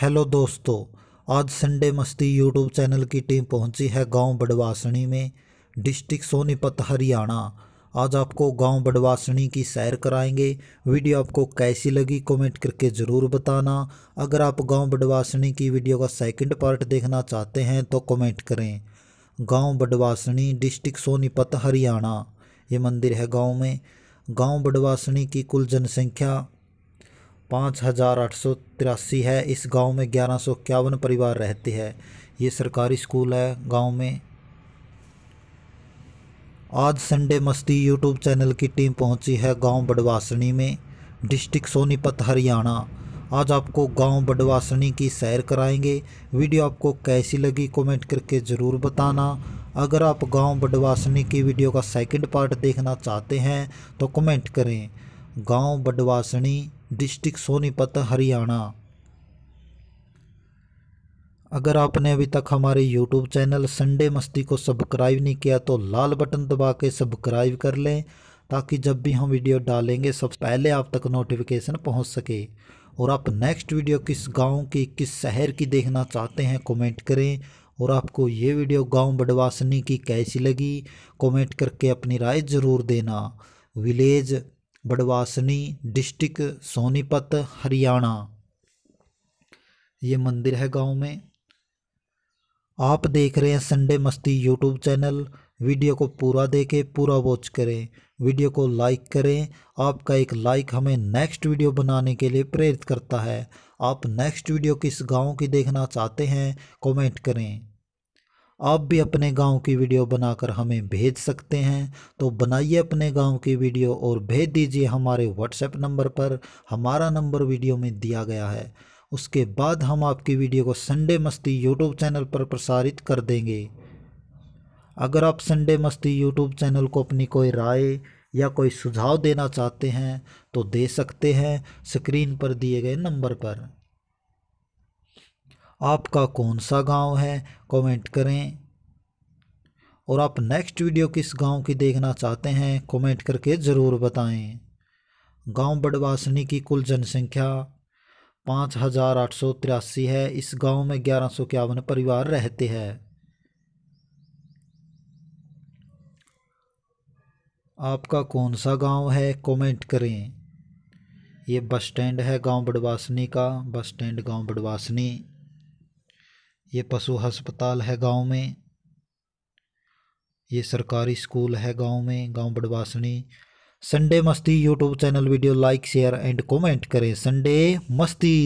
hello दोस्तों आज Sunday मस्ती यूट्यूब चैनल की टीम पहुंची है गांव बडवासणी में डिस्ट्रिक्ट सोनीपत हरियाणा आज आपको गांव बडवासणी की सैर कराएंगे वीडियो आपको कैसी लगी कमेंट करके ज़रूर बताना अगर आप गांव बडवासणी की वीडियो का सेकंड पार्ट देखना चाहते हैं तो कमेंट करें गांव बडवासणी डिस्ट्रिक्ट सोनीपत हरियाणा ये मंदिर है गाँव में गाँव बडवासणी की कुल जनसंख्या पाँच हज़ार आठ सौ तिरासी है इस गांव में ग्यारह सौ इक्यावन परिवार रहते हैं ये सरकारी स्कूल है गांव में आज संडे मस्ती यूट्यूब चैनल की टीम पहुंची है गांव बडवासनी में डिस्ट्रिक्ट सोनीपत हरियाणा आज आपको गांव बडवासनी की सैर कराएंगे वीडियो आपको कैसी लगी कमेंट करके ज़रूर बताना अगर आप गांव बडवासनी की वीडियो का सेकंड पार्ट देखना चाहते हैं तो कमेंट करें गांव बडवासनी डिस्ट्रिक्ट सोनीपत हरियाणा अगर आपने अभी तक हमारे यूट्यूब चैनल संडे मस्ती को सब्सक्राइब नहीं किया तो लाल बटन दबा के सब्सक्राइब कर लें ताकि जब भी हम वीडियो डालेंगे सबसे पहले आप तक नोटिफिकेशन पहुंच सके और आप नेक्स्ट वीडियो किस गांव की किस शहर की देखना चाहते हैं कमेंट करें और आपको ये वीडियो गांव बडवासनी की कैसी लगी कमेंट करके अपनी राय ज़रूर देना विलेज बड़वासनी डिस्ट्रिक्ट सोनीपत हरियाणा ये मंदिर है गांव में आप देख रहे हैं संडे मस्ती यूट्यूब चैनल वीडियो को पूरा देखें पूरा वॉच करें वीडियो को लाइक करें आपका एक लाइक हमें नेक्स्ट वीडियो बनाने के लिए प्रेरित करता है आप नेक्स्ट वीडियो किस गांव की देखना चाहते हैं कमेंट करें आप भी अपने गांव की वीडियो बनाकर हमें भेज सकते हैं तो बनाइए अपने गांव की वीडियो और भेज दीजिए हमारे व्हाट्सएप नंबर पर हमारा नंबर वीडियो में दिया गया है उसके बाद हम आपकी वीडियो को संडे मस्ती यूट्यूब चैनल पर प्रसारित कर देंगे अगर आप संडे मस्ती यूट्यूब चैनल को अपनी कोई राय या कोई सुझाव देना चाहते हैं तो दे सकते हैं स्क्रीन पर दिए गए नंबर पर आपका कौन सा गांव है कमेंट करें और आप नेक्स्ट वीडियो किस गांव की देखना चाहते हैं कमेंट करके ज़रूर बताएं गांव बड़वासनी की कुल जनसंख्या पाँच हज़ार आठ सौ तिरासी है इस गांव में ग्यारह सौ इक्यावन परिवार रहते हैं आपका कौन सा गांव है कमेंट करें ये बस स्टैंड है गांव बड़वासनी का बस स्टैंड गांव बड़वासनी ये पशु अस्पताल है गांव में ये सरकारी स्कूल है गांव में गांव बड़वासनी संडे मस्ती YouTube channel video like share and comment करें संडे मस्ती